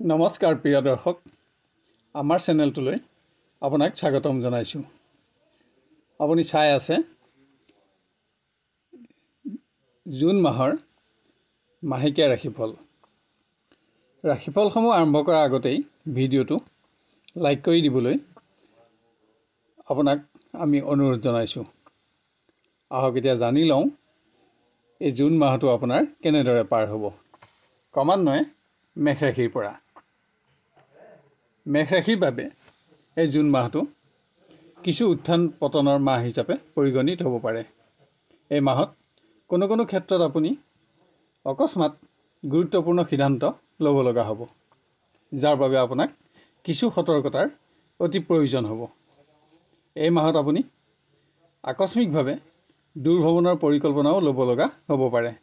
নমস্কাৰ প্ৰিয় দৰ্শক আমাৰ চেনেলটোলৈ আপোনাক স্বাগতম জনাইছোঁ আপুনি চাই আছে জুন মাহৰ মাহেকীয়া ৰাশিফল ৰাশিফলসমূহ আৰম্ভ কৰাৰ আগতেই ভিডিঅ'টো লাইক কৰি দিবলৈ আপোনাক আমি অনুৰোধ জনাইছোঁ আহক এতিয়া জানি লওঁ এই জুন মাহটো আপোনাৰ কেনেদৰে পাৰ হ'ব ক্ৰমান্বয়ে মেঘ ৰাশিৰ পৰা মেঘ ৰাশিৰ বাবে এই জুন মাহটো কিছু উত্থান পতনৰ মাহ হিচাপে পৰিগণিত হ'ব পাৰে এই মাহত কোনো কোনো ক্ষেত্ৰত আপুনি অকস্মাত গুৰুত্বপূৰ্ণ সিদ্ধান্ত ল'ব লগা হ'ব যাৰ বাবে আপোনাক কিছু সতৰ্কতাৰ অতি প্ৰয়োজন হ'ব এই মাহত আপুনি আকস্মিকভাৱে দূৰ ভ্ৰমণৰ পৰিকল্পনাও ল'ব লগা হ'ব পাৰে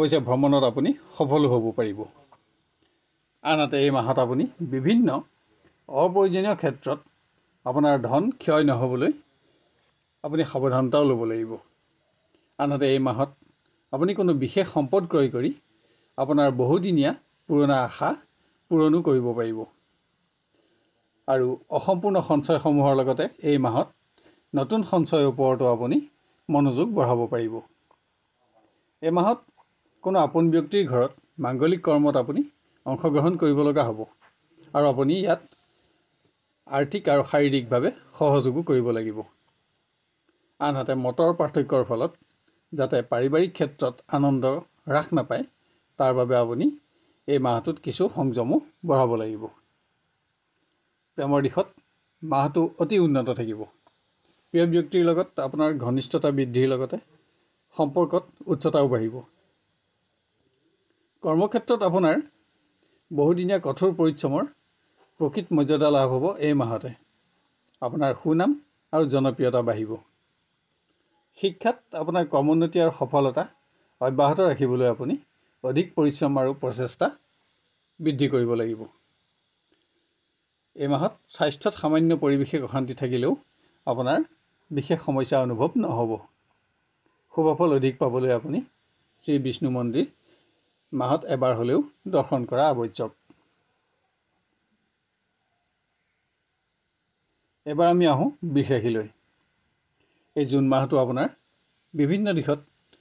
অৱশ্যে ভ্ৰমণত আপুনি সফলো হ'ব পাৰিব আনহাতে এই মাহত আপুনি বিভিন্ন অপ্ৰয়োজনীয় ক্ষেত্ৰত আপোনাৰ ধন ক্ষয় নহ'বলৈ আপুনি সাৱধানতাও ল'ব লাগিব আনহাতে এই মাহত আপুনি কোনো বিশেষ সম্পদ ক্ৰয় কৰি আপোনাৰ বহুদিনীয়া পুৰণা আশা পূৰণো কৰিব পাৰিব আৰু অসম্পূৰ্ণ সঞ্চয়সমূহৰ লগতে এই মাহত নতুন সঞ্চয়ৰ ওপৰতো আপুনি মনোযোগ বঢ়াব পাৰিব এই মাহত কোনো আপোন ব্যক্তিৰ ঘৰত মাংগলিক কৰ্মত আপুনি অংশগ্ৰহণ কৰিব লগা হ'ব আৰু আপুনি ইয়াত আৰ্থিক আৰু শাৰীৰিকভাৱে সহযোগো কৰিব লাগিব আনহাতে মতৰ পাৰ্থক্যৰ ফলত যাতে পাৰিবাৰিক ক্ষেত্ৰত আনন্দ হ্ৰাস নাপায় তাৰ বাবে আপুনি এই মাহটোত কিছু সংযমো বঢ়াব লাগিব প্ৰেমৰ দিশত মাহটো অতি উন্নত থাকিব প্ৰিয় ব্যক্তিৰ লগত আপোনাৰ ঘনিষ্ঠতা বৃদ্ধিৰ লগতে সম্পৰ্কত উচ্চতাও বাঢ়িব কৰ্মক্ষেত্ৰত আপোনাৰ বহুদিনীয়া কঠোৰ পৰিশ্ৰমৰ প্ৰকৃত মৰ্যাদা লাভ হ'ব এই মাহতে আপোনাৰ সুনাম আৰু জনপ্ৰিয়তা বাঢ়িব শিক্ষাত আপোনাৰ কমোন্নতি আৰু সফলতা অব্যাহত ৰাখিবলৈ আপুনি অধিক পৰিশ্ৰম আৰু প্ৰচেষ্টা বৃদ্ধি কৰিব লাগিব এই মাহত স্বাস্থ্যত সামান্য পৰিৱেশে অশান্তি থাকিলেও আপোনাৰ বিশেষ সমস্যা অনুভৱ নহ'ব শুভফল অধিক পাবলৈ আপুনি শ্ৰী বিষ্ণু মন্দিৰ মাহত এবাৰ হ'লেও দৰ্শন কৰা আৱশ্যক এবাৰ আমি আহোঁ বিশেষীলৈ এই জুন মাহটো আপোনাৰ বিভিন্ন দিশত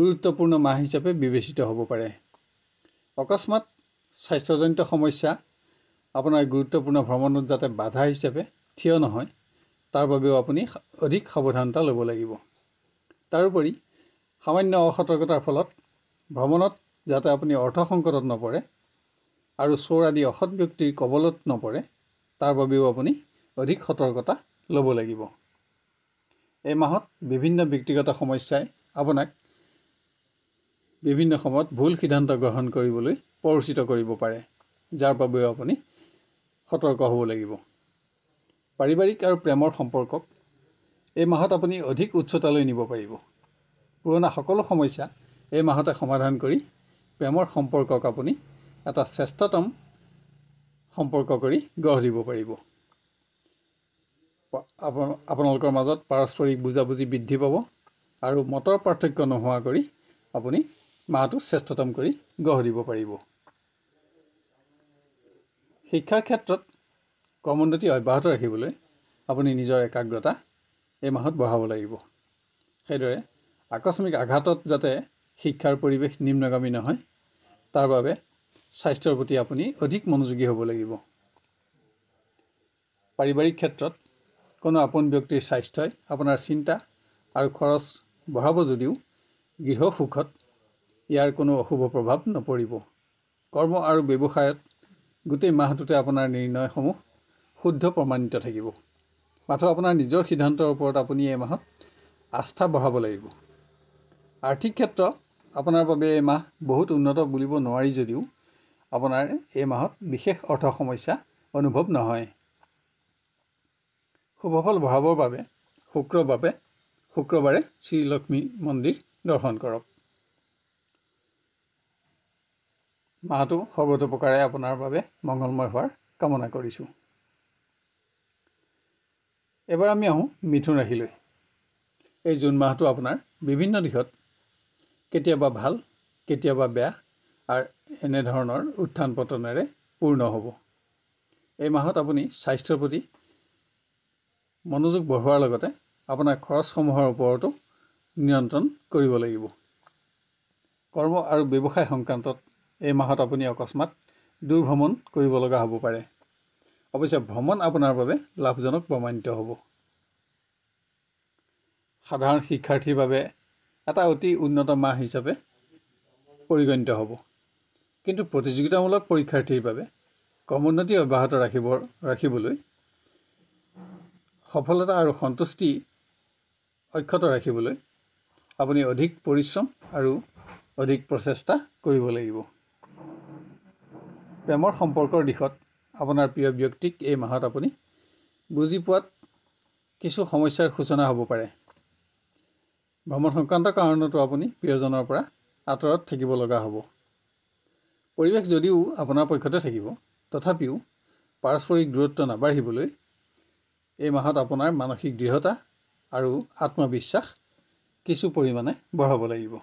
গুৰুত্বপূৰ্ণ মাহ হিচাপে বিবেচিত হ'ব পাৰে অকস্মাত স্বাস্থ্যজনিত সমস্যা আপোনাৰ গুৰুত্বপূৰ্ণ ভ্ৰমণত যাতে বাধা হিচাপে থিয় নহয় তাৰ বাবেও আপুনি অধিক সাৱধানতা ল'ব লাগিব তাৰোপৰি সামান্য অসতৰ্কতাৰ ফলত ভ্ৰমণত যাতে আপুনি অৰ্থ সংকটত নপৰে আৰু চোৰ আদি অসৎ ব্যক্তিৰ কবলত নপৰে তাৰ বাবেও আপুনি অধিক সতৰ্কতা ল'ব লাগিব এই মাহত বিভিন্ন ব্যক্তিগত সমস্যাই আপোনাক বিভিন্ন সময়ত ভুল সিদ্ধান্ত গ্ৰহণ কৰিবলৈ পৰিচিত কৰিব পাৰে যাৰ বাবেও আপুনি সতৰ্ক হ'ব লাগিব পাৰিবাৰিক আৰু প্ৰেমৰ সম্পৰ্কক এই মাহত আপুনি অধিক উচ্চতালৈ নিব পাৰিব পুৰণা সকলো সমস্যা এই মাহতে সমাধান কৰি প্ৰেমৰ সম্পৰ্কক আপুনি এটা শ্ৰেষ্ঠতম সম্পৰ্ক কৰি গঢ় দিব পাৰিব আপোনালোকৰ মাজত পাৰস্পৰিক বুজাবুজি বৃদ্ধি পাব আৰু মতৰ পাৰ্থক্য নোহোৱা কৰি আপুনি মাহটো শ্ৰেষ্ঠতম কৰি গঢ় দিব পাৰিব শিক্ষাৰ ক্ষেত্ৰত কমোন্নতি অব্যাহত ৰাখিবলৈ আপুনি নিজৰ একাগ্ৰতা এই মাহত বঢ়াব লাগিব সেইদৰে আকস্মিক আঘাতত যাতে শিক্ষাৰ পৰিৱেশ নিম্নগামী নহয় তাৰ বাবে স্বাস্থ্যৰ প্ৰতি আপুনি অধিক মনোযোগী হ'ব লাগিব পাৰিবাৰিক ক্ষেত্ৰত কোনো আপোন ব্যক্তিৰ স্বাস্থ্যই আপোনাৰ চিন্তা আৰু খৰচ বঢ়াব যদিও গৃহসুখত ইয়াৰ কোনো অশুভ প্ৰভাৱ নপৰিব কৰ্ম আৰু ব্যৱসায়ত গোটেই মাহটোতে আপোনাৰ নিৰ্ণয়সমূহ শুদ্ধ প্ৰমাণিত থাকিব মাথো আপোনাৰ নিজৰ সিদ্ধান্তৰ ওপৰত আপুনি এই মাহত আস্থা বঢ়াব লাগিব আৰ্থিক ক্ষেত্ৰ আপোনাৰ বাবে এই মাহ বহুত উন্নত বুলিব নোৱাৰি যদিও আপোনাৰ এই মাহত বিশেষ অৰ্থ সমস্যা অনুভৱ নহয় শুভফল বঢ়াবৰ বাবে শুক্ৰ বাবে শুক্ৰবাৰে শ্ৰীলক্ষ্মী মন্দিৰ দৰ্শন কৰক মাহটো সৰ্বতোপ্ৰকাৰে আপোনাৰ বাবে মংগলময় হোৱাৰ কামনা কৰিছোঁ এবাৰ আমি আহোঁ মিথুন ৰাশিলৈ এই জুন মাহটো আপোনাৰ বিভিন্ন দিশত কেতিয়াবা ভাল কেতিয়াবা বেয়া আৰু এনেধৰণৰ উত্থান পতনেৰে পূৰ্ণ হ'ব এই মাহত আপুনি স্বাস্থ্যৰ প্ৰতি মনোযোগ বঢ়োৱাৰ লগতে আপোনাৰ খৰচসমূহৰ ওপৰতো নিয়ন্ত্ৰণ কৰিব লাগিব কৰ্ম আৰু ব্যৱসায় সংক্ৰান্তত এই মাহত আপুনি অকস্মাত দূৰ ভ্ৰমণ কৰিব লগা হ'ব পাৰে অৱশ্যে ভ্ৰমণ আপোনাৰ বাবে লাভজনক প্ৰমাণিত হ'ব সাধাৰণ শিক্ষাৰ্থীৰ বাবে এটা অতি উন্নত মাহ হিচাপে পৰিগণিত হ'ব কিন্তু প্ৰতিযোগিতামূলক পৰীক্ষাৰ্থীৰ বাবে কম অব্যাহত ৰাখিব ৰাখিবলৈ সফলতা আৰু সন্তুষ্টি অক্ষত ৰাখিবলৈ আপুনি অধিক পৰিশ্ৰম আৰু অধিক প্ৰচেষ্টা কৰিব লাগিব প্ৰেমৰ সম্পৰ্কৰ দিশত আপোনাৰ প্ৰিয় ব্যক্তিক এই মাহত আপুনি বুজি পোৱাত কিছু সমস্যাৰ সূচনা হ'ব পাৰে ভ্ৰমণ সংক্ৰান্ত কাৰণতো আপুনি প্ৰিয়জনৰ পৰা আঁতৰত থাকিব লগা হ'ব পৰিৱেশ যদিও আপোনাৰ পক্ষতে থাকিব তথাপিও পাৰস্পৰিক দূৰত্ব নাবাঢ়িবলৈ এই মাহত আপোনাৰ মানসিক দৃঢ়তা আৰু আত্মবিশ্বাস কিছু পৰিমাণে বঢ়াব লাগিব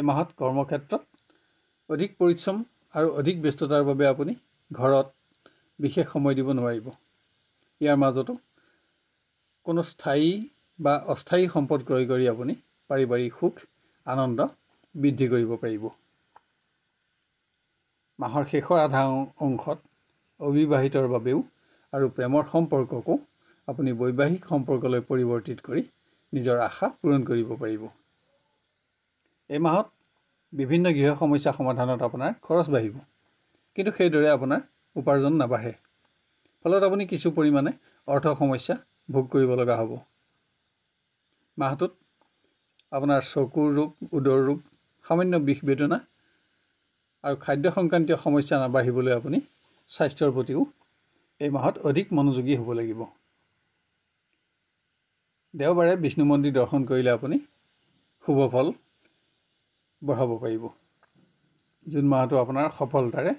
এই মাহত কৰ্মক্ষেত্ৰত অধিক পৰিশ্ৰম আৰু অধিক ব্যস্ততাৰ বাবে আপুনি ঘৰত বিশেষ সময় দিব নোৱাৰিব ইয়াৰ মাজতো কোনো স্থায়ী বা অস্থায়ী সম্পদ ক্ৰয় কৰি আপুনি পাৰিবাৰিক সুখ আনন্দ বৃদ্ধি কৰিব পাৰিব মাহৰ শেষৰ আধা অংশত অবিবাহিতৰ বাবেও আৰু প্ৰেমৰ সম্পৰ্ককো আপুনি বৈবাহিক সম্পৰ্কলৈ পৰিৱৰ্তিত কৰি নিজৰ আশা পূৰণ কৰিব পাৰিব এই মাহত বিভিন্ন গৃহ সমস্যা সমাধানত আপোনাৰ খৰচ বাঢ়িব কিন্তু সেইদৰে আপোনাৰ উপাৰ্জন নাবাঢ়ে ফলত আপুনি কিছু পৰিমাণে অৰ্থ সমস্যা ভোগ কৰিব লগা হ'ব মাহটোত আপোনাৰ চকুৰ ৰোগ উদৰ ৰোগ সামান্য বিষ বেদনা আৰু খাদ্য সংক্ৰান্তীয় সমস্যা নাবাঢ়িবলৈ আপুনি স্বাস্থ্যৰ প্ৰতিও এই মাহত অধিক মনোযোগী হ'ব লাগিব দেওবাৰে বিষ্ণু মন্দিৰ দৰ্শন কৰিলে আপুনি শুভ ফল বঢ়াব পাৰিব জুন মাহটো আপোনাৰ সফলতাৰে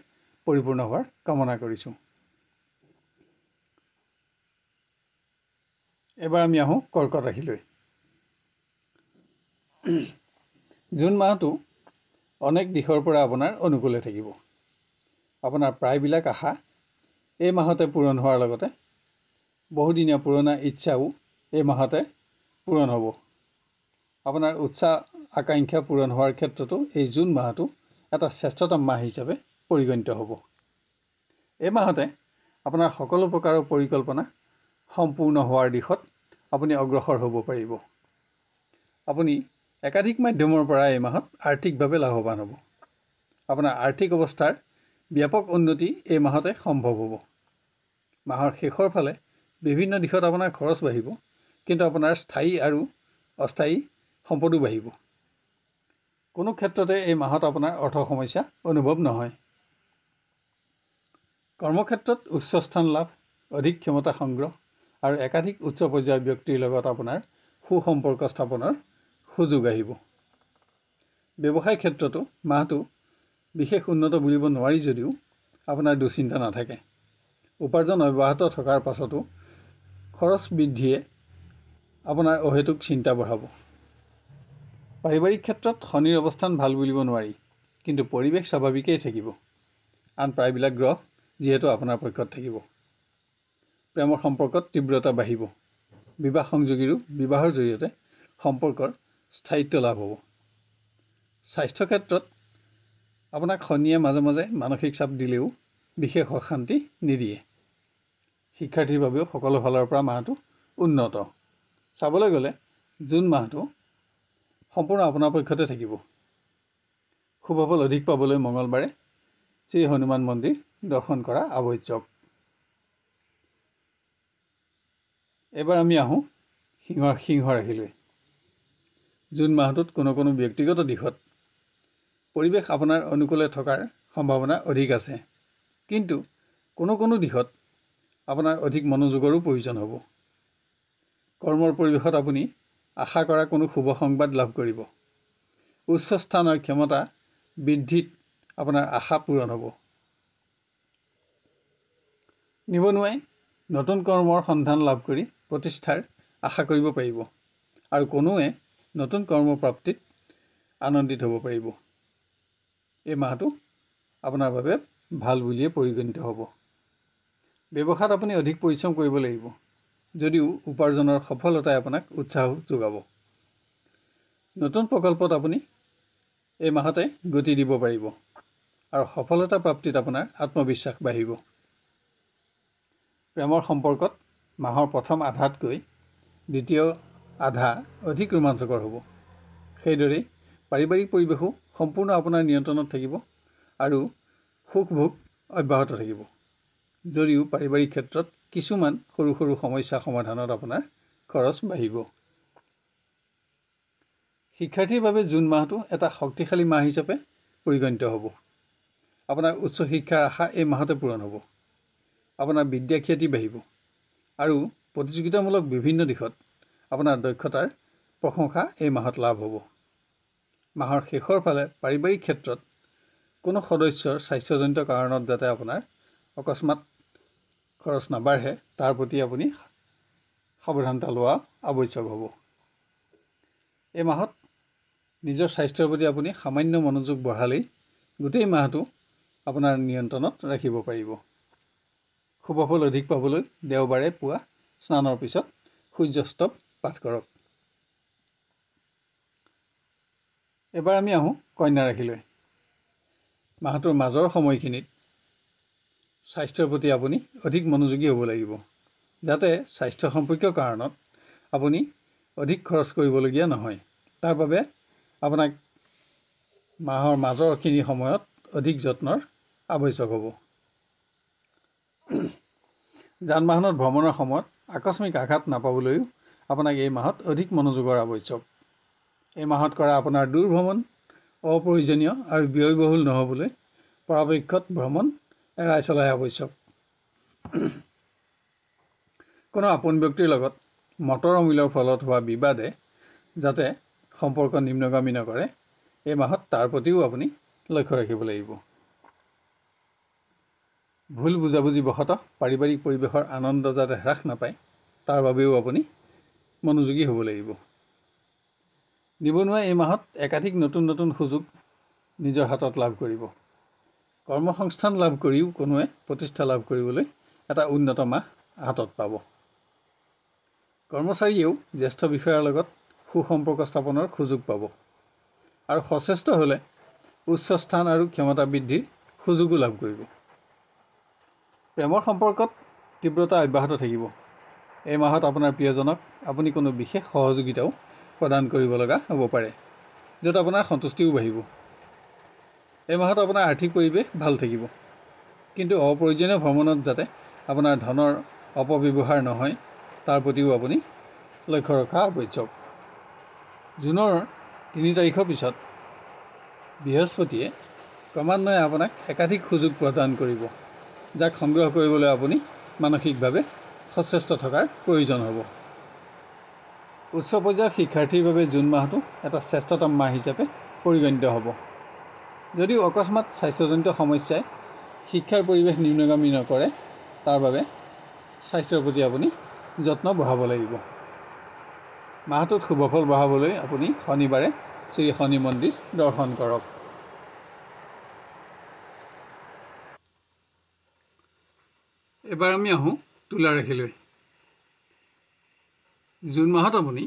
পৰিপূৰ্ণ হোৱাৰ কামনা কৰিছোঁ এবাৰ আমি আহোঁ কৰ্কট ৰাখিলৈ জুন মাহটো অনেক দিশৰ পৰা আপোনাৰ অনুকূলে থাকিব আপোনাৰ প্ৰায়বিলাক আশা এই মাহতে পূৰণ হোৱাৰ লগতে বহুদিনীয়া পুৰণা ইচ্ছাও এই মাহতে পূৰণ হ'ব আপোনাৰ উৎসাহ আকাংক্ষা পূৰণ হোৱাৰ ক্ষেত্ৰতো এই জুন মাহটো এটা শ্ৰেষ্ঠতম মাহ হিচাপে পৰিগণিত হ'ব এই মাহতে আপোনাৰ সকলো প্ৰকাৰৰ পৰিকল্পনা সম্পূৰ্ণ হোৱাৰ দিশত আপুনি অগ্ৰসৰ হ'ব পাৰিব আপুনি একাধিক মাধ্যমৰ পৰা এই মাহত আৰ্থিকভাৱে লাভৱান হ'ব আপোনাৰ আৰ্থিক অৱস্থাৰ ব্যাপক উন্নতি এই মাহতে সম্ভৱ হ'ব মাহৰ শেষৰ ফালে বিভিন্ন দিশত আপোনাৰ খৰচ বাঢ়িব কিন্তু আপোনাৰ স্থায়ী আৰু অস্থায়ী সম্পদো বাঢ়িব কোনো ক্ষেত্ৰতে এই মাহত আপোনাৰ অৰ্থ সমস্যা অনুভৱ নহয় কৰ্মক্ষেত্ৰত উচ্চ স্থান লাভ অধিক ক্ষমতা সংগ্ৰহ আৰু একাধিক উচ্চ পৰ্যায়ৰ ব্যক্তিৰ লগত আপোনাৰ সু সম্পৰ্ক স্থাপনৰ সুযোগ আহিব ব্যৱসায় ক্ষেত্ৰতো মাহটো বিশেষ উন্নত বুলিব নোৱাৰি যদিও আপোনাৰ দুশ্চিন্তা নাথাকে উপাৰ্জন অব্যাহত থকাৰ পাছতো খৰচ বৃদ্ধিয়ে আপোনাৰ অহেতুক চিন্তা বঢ়াব পাৰিবাৰিক ক্ষেত্ৰত শনিৰ অৱস্থান ভাল বুলিব নোৱাৰি কিন্তু পৰিৱেশ স্বাভাৱিকেই থাকিব আন প্ৰায়বিলাক গ্ৰহ যিহেতু আপোনাৰ পক্ষত থাকিব প্ৰেমৰ সম্পৰ্কত তীব্ৰতা বাঢ়িব বিবাহ সংযোগীৰো বিবাহৰ জৰিয়তে সম্পৰ্কৰ স্থায়িত্ব লাভ হ'ব স্বাস্থ্য ক্ষেত্ৰত আপোনাক শনিয়ে মাজে মাজে মানসিক চাপ দিলেও বিশেষ অশান্তি নিদিয়ে শিক্ষাৰ্থীৰ বাবেও সকলো ফালৰ পৰা মাহটো উন্নত চাবলৈ গ'লে জুন মাহটো সম্পূৰ্ণ আপোনাৰ পক্ষতে থাকিব শুভফল অধিক পাবলৈ মঙলবাৰে শ্ৰী হনুমান মন্দিৰ দৰ্শন কৰা আৱশ্যক এইবাৰ আমি আহোঁ সিংহৰ সিংহ ৰাখিলৈ জুন মাহটোত কোনো কোনো ব্যক্তিগত দিশত পৰিৱেশ আপোনাৰ অনুকূলে থকাৰ সম্ভাৱনা অধিক আছে কিন্তু কোনো কোনো দিশত আপোনাৰ অধিক মনোযোগৰো প্ৰয়োজন হ'ব কৰ্মৰ পৰিৱেশত আপুনি আশা কৰা কোনো শুভ সংবাদ লাভ কৰিব উচ্চ স্থানৰ ক্ষমতা বৃদ্ধিত আপোনাৰ আশা পূৰণ হ'ব নিবনুৱাই নতুন কৰ্মৰ সন্ধান লাভ কৰি প্ৰতিষ্ঠাৰ আশা কৰিব পাৰিব আৰু কোনোৱে নতুন কৰ্মপ্ৰাপ্তিত আনন্দিত হ'ব পাৰিব এই মাহটো আপোনাৰ বাবে ভাল বুলিয়ে পৰিগণিত হ'ব ব্যৱসায়ত আপুনি অধিক পৰিশ্ৰম কৰিব লাগিব যদিও উপাৰ্জনৰ সফলতাই আপোনাক উৎসাহ যোগাব নতুন প্ৰকল্পত আপুনি এই মাহতে গতি দিব পাৰিব আৰু সফলতা প্ৰাপ্তিত আপোনাৰ আত্মবিশ্বাস বাঢ়িব প্ৰেমৰ সম্পৰ্কত মাহৰ প্ৰথম আধাতকৈ দ্বিতীয় আধা অধিক ৰোমাঞ্চকৰ হ'ব সেইদৰেই পাৰিবাৰিক পৰিৱেশো সম্পূৰ্ণ আপোনাৰ নিয়ন্ত্ৰণত থাকিব আৰু সুখ ভোগ অব্যাহত থাকিব যদিও পাৰিবাৰিক ক্ষেত্ৰত কিছুমান সৰু সৰু সমস্যা সমাধানত আপোনাৰ খৰচ বাঢ়িব শিক্ষাৰ্থীৰ বাবে জুন মাহটো এটা শক্তিশালী মাহ হিচাপে পৰিগণিত হ'ব আপোনাৰ উচ্চ শিক্ষাৰ আশা এই মাহতে পূৰণ হ'ব আপোনাৰ বিদ্যা খ্যাতি বাঢ়িব আৰু প্ৰতিযোগিতামূলক বিভিন্ন দিশত আপোনাৰ দক্ষতাৰ প্ৰশংসা এই মাহত লাভ হ'ব মাহৰ শেষৰ ফালে পাৰিবাৰিক ক্ষেত্ৰত কোনো সদস্যৰ স্বাস্থ্যজনিত কাৰণত যাতে আপোনাৰ অকস্মাত খৰচ নাবাঢ়ে তাৰ প্ৰতি আপুনি সাৱধানতা লোৱা আৱশ্যক হ'ব এই মাহত নিজৰ স্বাস্থ্যৰ প্ৰতি আপুনি সামান্য মনোযোগ বঢ়ালেই গোটেই মাহটো আপোনাৰ নিয়ন্ত্ৰণত ৰাখিব পাৰিব শুভফল অধিক পাবলৈ দেওবাৰে পুৱা স্নানৰ পিছত সূৰ্যস্তৱ পাঠ কৰক এবাৰ আমি আহোঁ কন্যা ৰাশিলৈ মাহটোৰ মাজৰ সময়খিনিত স্বাস্থ্যৰ প্ৰতি আপুনি অধিক মনোযোগী হ'ব লাগিব যাতে স্বাস্থ্য সম্পৰ্কীয় কাৰণত আপুনি অধিক খৰচ কৰিবলগীয়া নহয় তাৰ বাবে আপোনাক মাহৰ মাজৰখিনি সময়ত অধিক যত্নৰ আৱশ্যক হ'ব যান বাহনত ভ্ৰমণৰ সময়ত আকস্মিক আঘাত নাপাবলৈও আপোনাক এই মাহত অধিক মনোযোগৰ আৱশ্যক এই মাহত কৰা আপোনাৰ দূৰ ভ্ৰমণ অপ্ৰয়োজনীয় আৰু ব্যয়বহুল নহ'বলৈ পৰাপক্ষত ভ্ৰমণ এৰাই চলাই আৱশ্যক কোনো আপোন ব্যক্তিৰ লগত মটৰ অমিলৰ ফলত হোৱা বিবাদে যাতে সম্পৰ্ক নিম্নগামী নকৰে এই মাহত তাৰ প্ৰতিও আপুনি লক্ষ্য ৰাখিব লাগিব ভুল বুজাবুজিবশতঃ পাৰিবাৰিক পৰিৱেশৰ আনন্দ যাতে হ্ৰাস নাপায় তাৰ বাবেও আপুনি মনোযোগী হ'ব লাগিব নিবনুৱাই এই মাহত একাধিক নতুন নতুন সুযোগ নিজৰ হাতত লাভ কৰিব কৰ্মসংস্থান লাভ কৰিও কোনোৱে প্ৰতিষ্ঠা লাভ কৰিবলৈ এটা উন্নত মাহ হাতত পাব কৰ্মচাৰীয়েও জ্যেষ্ঠ বিষয়াৰ লগত সু সম্পৰ্ক স্থাপনৰ সুযোগ পাব আৰু সচেষ্ট হ'লে উচ্চ স্থান আৰু ক্ষমতা বৃদ্ধিৰ সুযোগো লাভ কৰিব প্ৰেমৰ সম্পৰ্কত তীব্ৰতা অব্যাহত থাকিব এই মাহত আপোনাৰ প্ৰিয়জনক আপুনি কোনো বিশেষ সহযোগিতাও প্ৰদান কৰিব লগা হ'ব পাৰে য'ত আপোনাৰ সন্তুষ্টিও বাঢ়িব এই মাহত আপোনাৰ আৰ্থিক পৰিৱেশ ভাল থাকিব কিন্তু অপ্ৰয়োজনীয় ভ্ৰমণত যাতে আপোনাৰ ধনৰ অপব্যৱহাৰ নহয় তাৰ প্ৰতিও আপুনি লক্ষ্য ৰখা আৱশ্যক জুনৰ তিনি তাৰিখৰ পিছত বৃহস্পতিয়ে ক্ৰমান্বয়ে আপোনাক একাধিক সুযোগ প্ৰদান কৰিব যাক সংগ্ৰহ কৰিবলৈ আপুনি মানসিকভাৱে সচেষ্ট থকাৰ প্ৰয়োজন হ'ব উচ্চ পৰ্যায়ৰ শিক্ষাৰ্থীৰ বাবে জুন মাহটো এটা শ্ৰেষ্ঠতম মাহ হিচাপে পৰিগণিত হ'ব যদিও অকস্মাত স্বাস্থ্যজনিত সমস্যাই শিক্ষাৰ পৰিৱেশ নিম্নগামী নকৰে তাৰ বাবে স্বাস্থ্যৰ প্ৰতি আপুনি যত্ন বঢ়াব লাগিব মাহটোত শুভফল বঢ়াবলৈ আপুনি শনিবাৰে শ্ৰী শনি মন্দিৰ দৰ্শন কৰক এবাৰ আমি আহোঁ তোলা ৰাখিলৈ জুন মাহত আপুনি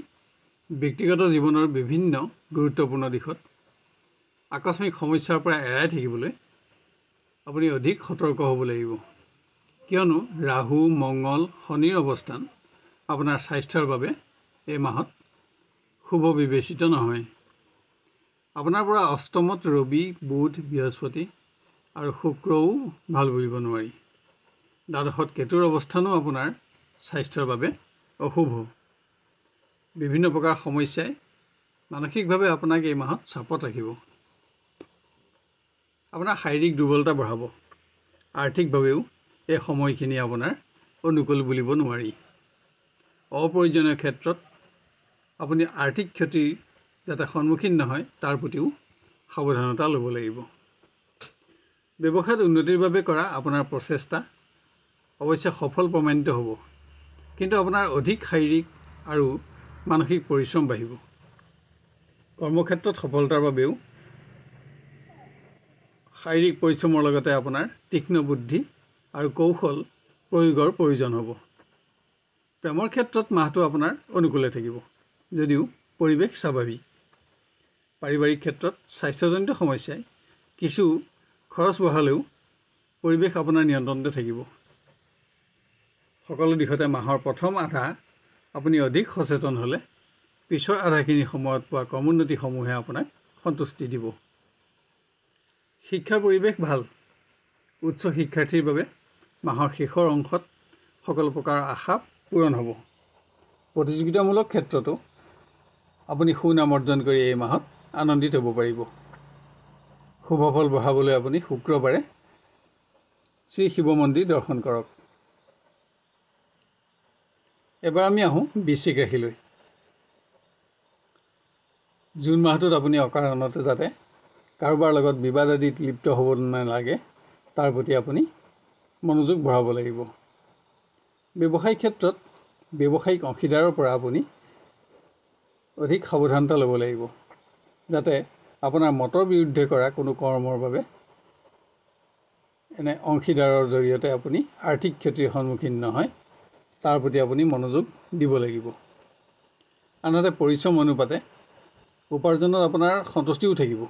ব্যক্তিগত জীৱনৰ বিভিন্ন গুৰুত্বপূৰ্ণ দিশত আকস্মিক সমস্যাৰ পৰা এৰাই থাকিবলৈ আপুনি অধিক সতৰ্ক হ'ব লাগিব কিয়নো ৰাহু মংগল শনিৰ অৱস্থান আপোনাৰ স্বাস্থ্যৰ বাবে এই মাহত শুভ বিবেচিত নহয় আপোনাৰ পৰা অষ্টমত ৰবি বুধ বৃহস্পতি আৰু শুক্ৰও ভাল বুলিব নোৱাৰি দ্বাদশত কেতুৰ অৱস্থানো আপোনাৰ স্বাস্থ্যৰ বাবে অশুভ বিভিন্ন প্ৰকাৰ সমস্যাই মানসিকভাৱে আপোনাক এই মাহত চাপত ৰাখিব আপোনাৰ শাৰীৰিক দুৰ্বলতা বঢ়াব আৰ্থিকভাৱেও এই সময়খিনি আপোনাৰ অনুকূল বুলিব নোৱাৰি অপ্ৰয়োজনীয় ক্ষেত্ৰত আপুনি আৰ্থিক ক্ষতিৰ যাতে সন্মুখীন নহয় তাৰ প্ৰতিও সাৱধানতা ল'ব লাগিব ব্যৱসায়ত উন্নতিৰ বাবে কৰা আপোনাৰ প্ৰচেষ্টা অৱশ্যে সফল প্ৰমাণিত হ'ব কিন্তু আপোনাৰ অধিক শাৰীৰিক আৰু মানসিক পৰিশ্ৰম বাঢ়িব কৰ্মক্ষেত্ৰত সফলতাৰ বাবেও শাৰীৰিক পৰিশ্ৰমৰ লগতে আপোনাৰ তীক্ষ্ণ বুদ্ধি আৰু কৌশল প্ৰয়োগৰ প্ৰয়োজন হ'ব প্ৰেমৰ ক্ষেত্ৰত মাহটো আপোনাৰ অনুকূলে থাকিব যদিও পৰিৱেশ স্বাভাৱিক পাৰিবাৰিক ক্ষেত্ৰত স্বাস্থ্যজনিত সমস্যাই কিছু খৰচ বঢ়ালেও পৰিৱেশ আপোনাৰ নিয়ন্ত্ৰণতে থাকিব সকলো দিশতে মাহৰ প্ৰথম আধা আপুনি অধিক সচেতন হ'লে পিছৰ আধাখিনি সময়ত পোৱা কমোন্নতিসমূহে আপোনাক সন্তুষ্টি দিব শিক্ষাৰ পৰিৱেশ ভাল উচ্চ শিক্ষাৰ্থীৰ বাবে মাহৰ শেষৰ অংশত সকলো প্ৰকাৰৰ আশা পূৰণ হ'ব প্ৰতিযোগিতামূলক ক্ষেত্ৰতো আপুনি সুনাম অৰ্জন কৰি এই মাহত আনন্দিত হ'ব পাৰিব শুভফল বঢ়াবলৈ আপুনি শুক্ৰবাৰে শ্ৰী শিৱ মন্দিৰ দৰ্শন কৰক এবাৰ আমি আহোঁ বৃশ্চিক ৰাশিলৈ জুন মাহটোত আপুনি অকাৰণতে যাতে কাৰোবাৰ লগত বিবাদ আদিত লিপ্ত হ'ব নালাগে তাৰ প্ৰতি আপুনি মনোযোগ বঢ়াব লাগিব ব্যৱসায়িক ক্ষেত্ৰত ব্যৱসায়িক অংশীদাৰৰ পৰা আপুনি অধিক সাৱধানতা ল'ব লাগিব যাতে আপোনাৰ মতৰ বিৰুদ্ধে কৰা কোনো কৰ্মৰ বাবে এনে অংশীদাৰৰ জৰিয়তে আপুনি আৰ্থিক ক্ষতিৰ সন্মুখীন নহয় তাৰ প্ৰতি আপুনি মনোযোগ দিব লাগিব আনহাতে পৰিশ্ৰম অনুপাতে উপাৰ্জনত আপোনাৰ সন্তুষ্টিও থাকিব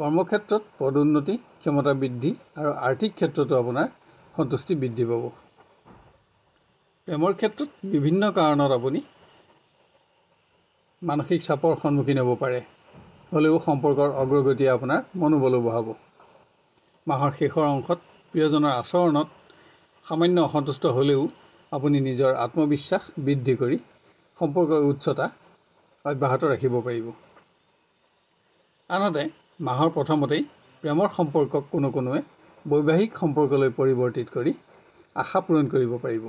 কৰ্মক্ষেত্ৰত পদোন্নতি ক্ষমতা বৃদ্ধি আৰু আৰ্থিক ক্ষেত্ৰতো আপোনাৰ সন্তুষ্টি বৃদ্ধি পাব প্ৰেমৰ ক্ষেত্ৰত বিভিন্ন কাৰণত আপুনি মানসিক চাপৰ সন্মুখীন হ'ব পাৰে হ'লেও সম্পৰ্কৰ অগ্ৰগতিয়ে আপোনাৰ মনোবলো বঢ়াব মাহৰ শেষৰ অংশত প্ৰিয়জনৰ আচৰণত সামান্য অসন্তুষ্ট হ'লেও আপুনি নিজৰ আত্মবিশ্বাস বৃদ্ধি কৰি সম্পৰ্কৰ উচ্চতা অব্যাহত ৰাখিব পাৰিব আনহাতে মাহৰ প্ৰথমতেই প্ৰেমৰ সম্পৰ্কক কোনো কোনোৱে বৈবাহিক সম্পৰ্কলৈ পৰিৱৰ্তিত কৰি আশা পূৰণ কৰিব পাৰিব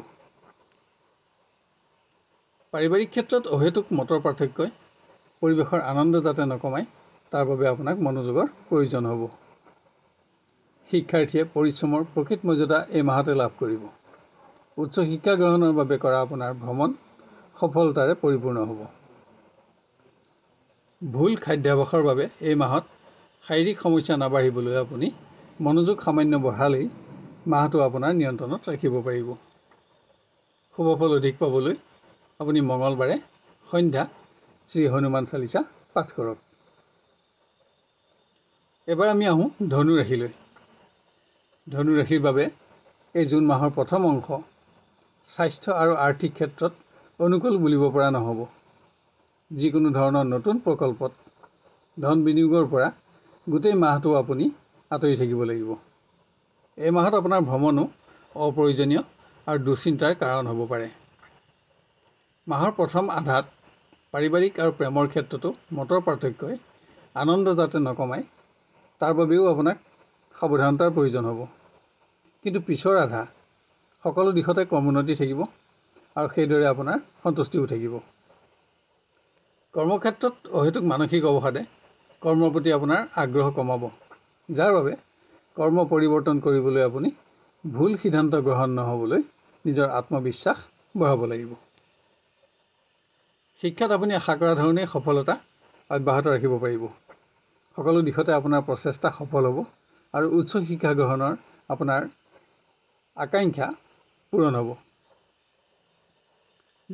পাৰিবাৰিক ক্ষেত্ৰত অহেতুক মতৰ পাৰ্থক্যই পৰিৱেশৰ আনন্দ যাতে নকমায় তাৰ বাবে আপোনাক মনোযোগৰ প্ৰয়োজন হ'ব শিক্ষাৰ্থীয়ে পৰিশ্ৰমৰ প্ৰকৃত মৰ্যাদা এই মাহতে লাভ কৰিব উচ্চ শিক্ষা গ্ৰহণৰ বাবে কৰা আপোনাৰ ভ্ৰমণ সফলতাৰে পৰিপূৰ্ণ হ'ব ভুল খাদ্যাভাসৰ বাবে এই মাহত শাৰীৰিক সমস্যা নাবাঢ়িবলৈ আপুনি মনোযোগ সামান্য বঢ়ালেই মাহটো আপোনাৰ নিয়ন্ত্ৰণত ৰাখিব পাৰিব শুভফল অধিক পাবলৈ আপুনি মঙলবাৰে সন্ধ্যা শ্ৰী হনুমান চালিচা পাঠ কৰক এবাৰ আমি আহোঁ ধনুৰাশিলৈ ধনুৰাশিৰ বাবে এই জুন মাহৰ প্ৰথম অংশ স্বাস্থ্য আৰু আৰ্থিক ক্ষেত্ৰত অনুকূল বুলিব পৰা নহ'ব যিকোনো ধৰণৰ নতুন প্ৰকল্পত ধন বিনিয়োগৰ পৰা গোটেই মাহটো আপুনি আঁতৰি থাকিব লাগিব এই মাহত আপোনাৰ ভ্ৰমণো অপ্ৰয়োজনীয় আৰু দুশ্চিন্তাৰ কাৰণ হ'ব পাৰে মাহৰ প্ৰথম আধাত পাৰিবাৰিক আৰু প্ৰেমৰ ক্ষেত্ৰতো মতৰ পাৰ্থক্যই আনন্দ যাতে নকমায় তাৰ বাবেও আপোনাক সাৱধানতাৰ প্ৰয়োজন হ'ব কিন্তু পিছৰ আধা সকলো দিশতে কৰ্মোন্নতি থাকিব আৰু সেইদৰে আপোনাৰ সন্তুষ্টিও থাকিব কৰ্মক্ষেত্ৰত অহেতুক মানসিক অৱসাদে কৰ্মৰ প্ৰতি আপোনাৰ আগ্ৰহ কমাব যাৰ বাবে কৰ্ম পৰিৱৰ্তন কৰিবলৈ আপুনি ভুল সিদ্ধান্ত গ্ৰহণ নহ'বলৈ নিজৰ আত্মবিশ্বাস বঢ়াব লাগিব শিক্ষাত আপুনি আশা কৰা ধৰণেই সফলতা অব্যাহত ৰাখিব পাৰিব সকলো দিশতে আপোনাৰ প্ৰচেষ্টা সফল হ'ব আৰু উচ্চ শিক্ষা গ্ৰহণৰ আপোনাৰ আকাংক্ষা পূৰণ হ'ব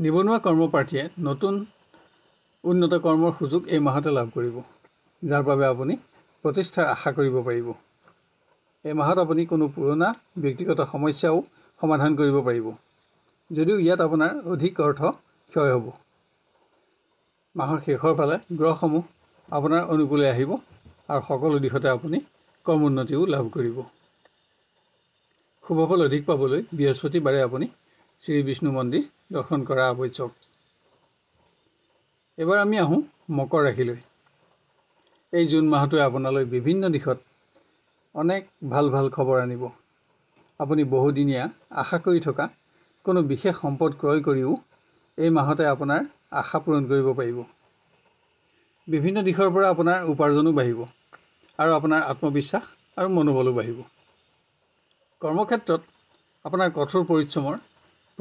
নিবনুৱা কৰ্মপ্ৰাৰ্থীয়ে নতুন উন্নত কৰ্মৰ সুযোগ এই মাহতে লাভ কৰিব যাৰ বাবে আপুনি প্ৰতিষ্ঠাৰ আশা কৰিব পাৰিব এই মাহত আপুনি কোনো পুৰণা ব্যক্তিগত সমস্যাও সমাধান কৰিব পাৰিব যদিও ইয়াত আপোনাৰ অধিক অৰ্থ ক্ষয় হ'ব মাহৰ শেষৰ ফালে গ্ৰহসমূহ আপোনাৰ অনুকূলে আহিব আৰু সকলো দিশতে আপুনি কৰ্মোন্নতিও লাভ কৰিব শুভফল অধিক পাবলৈ বৃহস্পতিবাৰে আপুনি শ্ৰী বিষ্ণু মন্দিৰ দৰ্শন কৰা আৱশ্যক এবাৰ আমি আহোঁ মকৰ ৰাশিলৈ এই জুন মাহটোৱে আপোনালৈ বিভিন্ন দিশত অনেক ভাল ভাল খবৰ আনিব আপুনি বহুদিনীয়া আশা কৰি থকা কোনো বিশেষ সম্পদ ক্ৰয় কৰিও এই মাহতে আপোনাৰ আশা পূৰণ কৰিব পাৰিব বিভিন্ন দিশৰ পৰা আপোনাৰ উপাৰ্জনো বাঢ়িব আৰু আপোনাৰ আত্মবিশ্বাস আৰু মনোবলো বাঢ়িব কৰ্মক্ষেত্ৰত আপোনাৰ কঠোৰ পৰিশ্ৰমৰ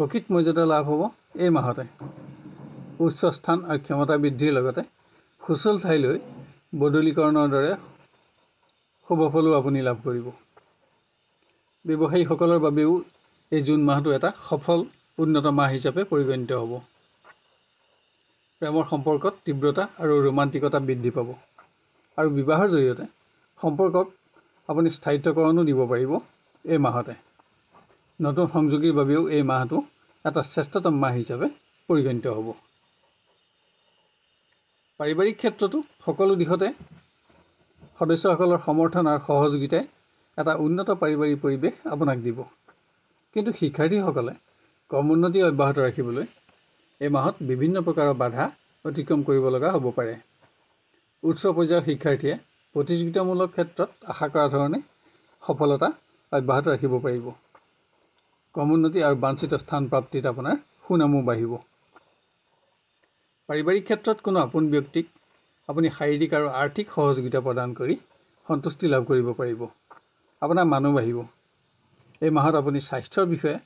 প্ৰকৃত মৰ্যাদা লাভ হ'ব এই মাহতে উচ্চ স্থান আৰু ক্ষমতা বৃদ্ধিৰ লগতে সুচল ঠাইলৈ বদলীকৰণৰ দৰে শুভ আপুনি লাভ কৰিব ব্যৱসায়ীসকলৰ বাবেও এই জুন মাহটো এটা সফল উন্নত মাহ হিচাপে পৰিগণিত হ'ব প্ৰেমৰ সম্পৰ্কত তীব্ৰতা আৰু ৰোমান্তিকতা বৃদ্ধি পাব আৰু বিবাহৰ জৰিয়তে সম্পৰ্কক আপুনি স্থায়িত্বকৰণো দিব পাৰিব এই মাহতে নতুন সংযোগীৰ বাবেও এই মাহটো এটা শ্ৰেষ্ঠতম মাহ হিচাপে পৰিগণিত হ'ব পাৰিবাৰিক ক্ষেত্ৰতো সকলো দিশতে সদস্যসকলৰ সমৰ্থন আৰু সহযোগিতাই এটা উন্নত পাৰিবাৰিক পৰিৱেশ আপোনাক দিব কিন্তু শিক্ষাৰ্থীসকলে কম উন্নতি অব্যাহত ৰাখিবলৈ এই মাহত বিভিন্ন প্ৰকাৰৰ বাধা অতিক্ৰম কৰিব লগা হ'ব পাৰে উচ্চ পৰ্যায়ৰ শিক্ষাৰ্থীয়ে প্ৰতিযোগিতামূলক ক্ষেত্ৰত আশা কৰা ধৰণে সফলতা অব্যাহত ৰাখিব পাৰিব কমোন্নতি আৰু বাঞ্চিত স্থান প্ৰাপ্তিত আপোনাৰ সুনামো বাঢ়িব পাৰিবাৰিক ক্ষেত্ৰত কোনো আপোন ব্যক্তিক আপুনি শাৰীৰিক আৰু আৰ্থিক সহযোগিতা প্ৰদান কৰি সন্তুষ্টি লাভ কৰিব পাৰিব আপোনাৰ মানুহ বাঢ়িব এই মাহত আপুনি স্বাস্থ্যৰ বিষয়ে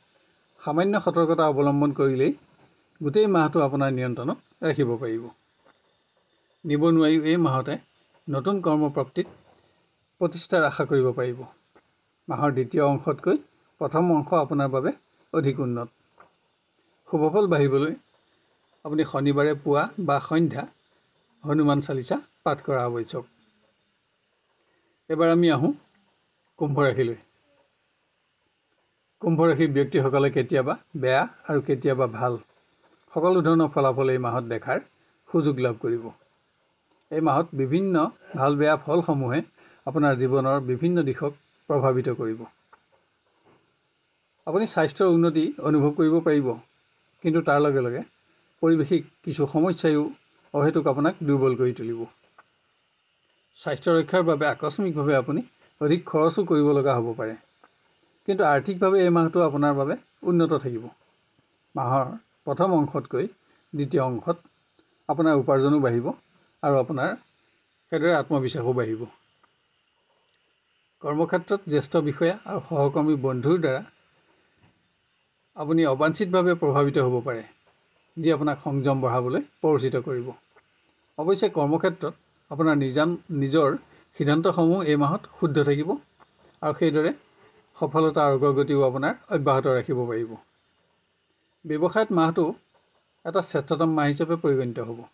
সামান্য সতৰ্কতা অৱলম্বন কৰিলেই গোটেই মাহটো আপোনাৰ নিয়ন্ত্ৰণত ৰাখিব পাৰিব নিবনুৱায়ো এই মাহতে নতুন কৰ্মপ্ৰাপ্তিত প্ৰতিষ্ঠাৰ আশা কৰিব পাৰিব মাহৰ দ্বিতীয় অংশতকৈ প্ৰথম অংশ আপোনাৰ বাবে অধিক উন্নত শুভফল বাঢ়িবলৈ আপুনি শনিবাৰে পুৱা বা সন্ধ্যা হনুমান চালিচা পাঠ কৰা আৱশ্যক এবাৰ আমি আহোঁ কুম্ভ ৰাশিলৈ কুম্ভ ৰাশিৰ ব্যক্তিসকলে কেতিয়াবা বেয়া আৰু কেতিয়াবা ভাল সকলো ধৰণৰ ফলাফল এই মাহত দেখাৰ সুযোগ লাভ কৰিব এই মাহত বিভিন্ন ভাল বেয়া ফলসমূহে আপোনাৰ জীৱনৰ বিভিন্ন দিশক প্ৰভাৱিত কৰিব আপুনি স্বাস্থ্যৰ উন্নতি অনুভৱ কৰিব পাৰিব কিন্তু তাৰ লগে লগে পৰিৱেশিক কিছু সমস্যায়ো অহেতুক আপোনাক দুৰ্বল কৰি তুলিব স্বাস্থ্য ৰক্ষাৰ বাবে আকস্মিকভাৱে আপুনি অধিক খৰচো কৰিব লগা হ'ব পাৰে কিন্তু আৰ্থিকভাৱে এই মাহটো আপোনাৰ বাবে উন্নত থাকিব মাহৰ প্ৰথম অংশতকৈ দ্বিতীয় অংশত আপোনাৰ উপাৰ্জনো বাঢ়িব আৰু আপোনাৰ সেইদৰে আত্মবিশ্বাসো বাঢ়িব কৰ্মক্ষেত্ৰত জ্যেষ্ঠ বিষয়া আৰু সহকৰ্মী বন্ধুৰ দ্বাৰা আপুনি অবাঞ্চিতভাৱে প্ৰভাৱিত হ'ব পাৰে যি আপোনাক সংযম বঢ়াবলৈ প্ৰৰোচিত কৰিব অৱশ্যে কৰ্মক্ষেত্ৰত আপোনাৰ নিজান নিজৰ সিদ্ধান্তসমূহ এই মাহত শুদ্ধ থাকিব আৰু সেইদৰে সফলতা আৰু অগ্ৰগতিও আপোনাৰ অব্যাহত ৰাখিব পাৰিব ব্যৱসায়ত মাহটো এটা শ্ৰেষ্ঠতম মাহ হিচাপে পৰিগণিত হ'ব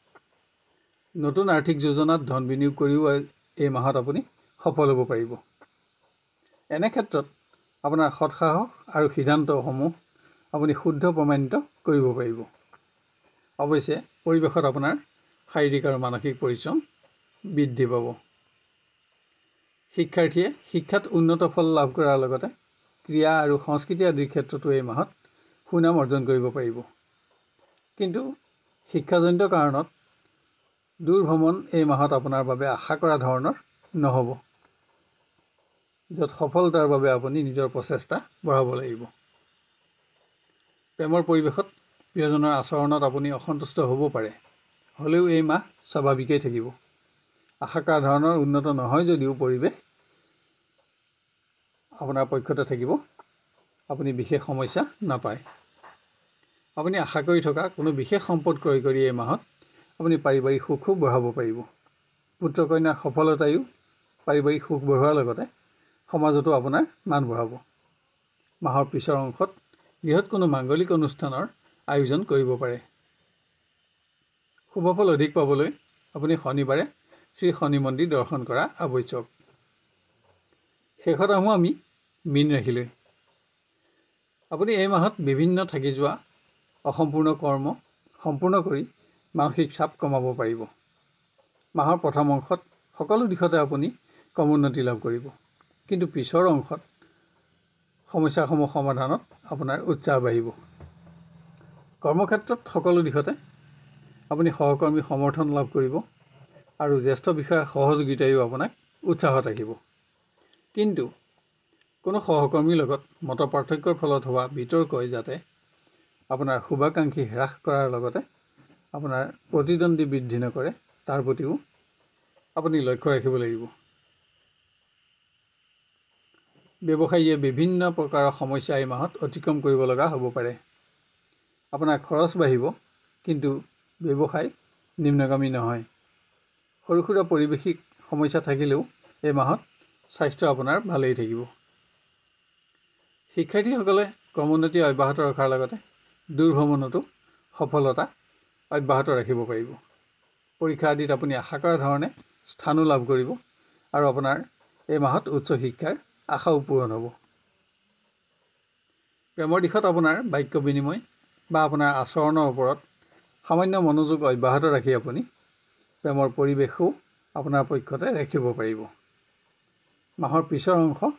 নতুন আৰ্থিক যোজনাত ধন বিনিয়োগ কৰিও এই মাহত আপুনি সফল হ'ব পাৰিব এনে ক্ষেত্ৰত আপোনাৰ সৎসাহস আৰু সিদ্ধান্তসমূহ আপুনি শুদ্ধ প্ৰমাণিত কৰিব পাৰিব অৱশ্যে পৰিৱেশত আপোনাৰ শাৰীৰিক আৰু মানসিক পৰিশ্ৰম বৃদ্ধি পাব শিক্ষাৰ্থীয়ে শিক্ষাত উন্নত ফল লাভ কৰাৰ লগতে ক্ৰীড়া আৰু সংস্কৃতি আদিৰ ক্ষেত্ৰতো এই মাহত সুনাম অৰ্জন কৰিব পাৰিব কিন্তু শিক্ষাজনিত কাৰণত দূৰ ভ্ৰমণ এই মাহত আপোনাৰ বাবে আশা কৰা ধৰণৰ নহ'ব য'ত সফলতাৰ বাবে আপুনি নিজৰ প্ৰচেষ্টা বঢ়াব লাগিব প্ৰেমৰ পৰিৱেশত প্ৰিয়জনৰ আচৰণত আপুনি অসন্তুষ্ট হ'ব পাৰে হ'লেও এই মাহ স্বাভাৱিকেই থাকিব আশা কৰা ধৰণৰ উন্নত নহয় যদিও পৰিৱেশ আপোনাৰ পক্ষতে থাকিব আপুনি বিশেষ সমস্যা নাপায় আপুনি আশা কৰি থকা কোনো বিশেষ সম্পদ ক্ৰয় কৰি এই মাহত আপুনি পাৰিবাৰিক সুখো বঢ়াব পাৰিব পুত্ৰ কন্যাৰ সফলতায়ো পাৰিবাৰিক সুখ বঢ়োৱাৰ লগতে সমাজতো আপোনাৰ মান বঢ়াব মাহৰ পিছৰ অংশত গৃহত কোনো মাংগলিক অনুষ্ঠানৰ আয়োজন কৰিব পাৰে শুভফল অধিক পাবলৈ আপুনি শনিবাৰে শ্ৰী শনি মন্দিৰ দৰ্শন কৰা আৱশ্যক শেষত আহোঁ আমি মীন ৰাখিলৈ আপুনি এই মাহত বিভিন্ন থাকি যোৱা অসম্পূৰ্ণ কৰ্ম সম্পূৰ্ণ কৰি মানসিক চাপ কমাব পাৰিব মাহৰ প্ৰথম অংশত সকলো দিশতে আপুনি কমোন্নতি লাভ কৰিব কিন্তু পিছৰ অংশত সমস্যাসমূহ সমাধানত আপোনাৰ উৎসাহ বাঢ়িব কৰ্মক্ষেত্ৰত সকলো দিশতে আপুনি সহকৰ্মী সমৰ্থন লাভ কৰিব আৰু জ্যেষ্ঠ বিষয়া সহযোগিতায়ো আপোনাক উৎসাহ থাকিব কিন্তু কোনো সহকৰ্মীৰ লগত মত পাৰ্থক্যৰ ফলত হোৱা বিতৰ্কই যাতে আপোনাৰ শুভাকাংক্ষী হ্ৰাস কৰাৰ লগতে আপোনাৰ প্ৰতিদ্বন্দ্বী বৃদ্ধি নকৰে তাৰ প্ৰতিও আপুনি লক্ষ্য ৰাখিব লাগিব ব্যৱসায়ীয়ে বিভিন্ন প্ৰকাৰৰ সমস্যা এই মাহত অতিক্ৰম কৰিব লগা হ'ব পাৰে আপোনাৰ খৰচ বাঢ়িব কিন্তু ব্যৱসায় নিম্নগামী নহয় সৰু সুৰা পৰিৱেশিক সমস্যা থাকিলেও এই মাহত স্বাস্থ্য আপোনাৰ ভালেই থাকিব শিক্ষাৰ্থীসকলে ক্ৰমোন্নতি অব্যাহত ৰখাৰ লগতে দূৰ ভ্ৰমণতো সফলতা অব্যাহত ৰাখিব পাৰিব পৰীক্ষা আদিত আপুনি আশা কৰা ধৰণে স্থানো লাভ কৰিব আৰু আপোনাৰ এই মাহত উচ্চ শিক্ষাৰ আশাও পূৰণ হ'ব প্ৰেমৰ দিশত আপোনাৰ বাক্য বিনিময় বা আপোনাৰ আচৰণৰ ওপৰত সামান্য মনোযোগ অব্যাহত ৰাখি আপুনি প্ৰেমৰ পৰিৱেশো আপোনাৰ পক্ষতে ৰাখিব পাৰিব মাহৰ পিছৰ অংশ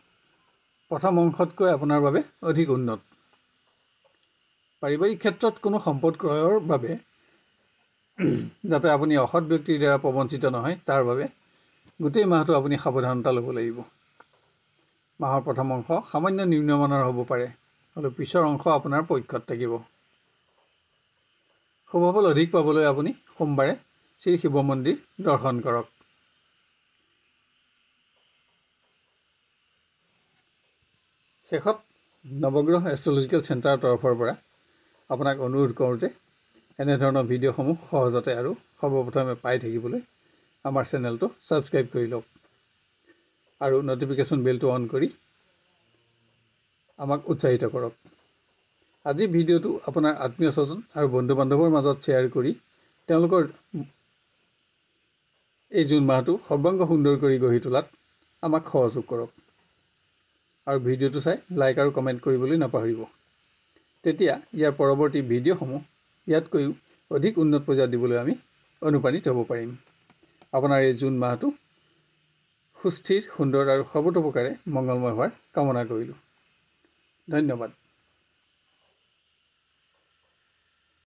প্ৰথম অংশতকৈ আপোনাৰ বাবে অধিক উন্নত পাৰিবাৰিক ক্ষেত্ৰত কোনো সম্পদ ক্ৰয়ৰ বাবে যাতে আপুনি অসৎ ব্যক্তিৰ দ্বাৰা প্ৰবঞ্চিত নহয় তাৰ বাবে গোটেই মাহটো আপুনি সাৱধানতা ল'ব লাগিব মাহৰ প্ৰথম অংশ সামান্য নিম্নমানৰ হ'ব পাৰে আৰু পিছৰ অংশ আপোনাৰ পক্ষত থাকিব শুভফল অধিক পাবলৈ আপুনি সোমবাৰে শ্ৰী শিৱ মন্দিৰ দৰ্শন কৰক শেষত নৱগ্ৰহ এষ্ট্ৰলজিকেল চেণ্টাৰৰ তৰফৰ পৰা আপোনাক অনুৰোধ কৰোঁ যে এনেধৰণৰ ভিডিঅ'সমূহ সহজতে আৰু সৰ্বপ্ৰথমে পাই থাকিবলৈ আমাৰ চেনেলটো ছাবস্ক্ৰাইব কৰি লওক আৰু ন'টিফিকেশ্যন বেলটো অন কৰি আমাক উৎসাহিত কৰক আজি ভিডিঅ'টো আপোনাৰ আত্মীয় স্বজন আৰু বন্ধু বান্ধৱৰ মাজত শ্বেয়াৰ কৰি তেওঁলোকৰ এই জুন মাহটো সৰ্বাংগ সুন্দৰ কৰি গঢ়ি তোলাত আমাক সহযোগ কৰক আৰু ভিডিঅ'টো চাই লাইক আৰু কমেণ্ট কৰিবলৈ নাপাহৰিব তেতিয়া ইয়াৰ পৰৱৰ্তী ভিডিঅ'সমূহ ইয়াতকৈও অধিক উন্নত পৰ্যায়ত দিবলৈ আমি অনুপ্ৰাণিত হ'ব পাৰিম আপোনাৰ এই জুন মাহটো সুস্থিৰ সুন্দৰ আৰু সৰ্বতোপ্ৰকাৰে মংগলময় হোৱাৰ কামনা কৰিলোঁ ধন্যবাদ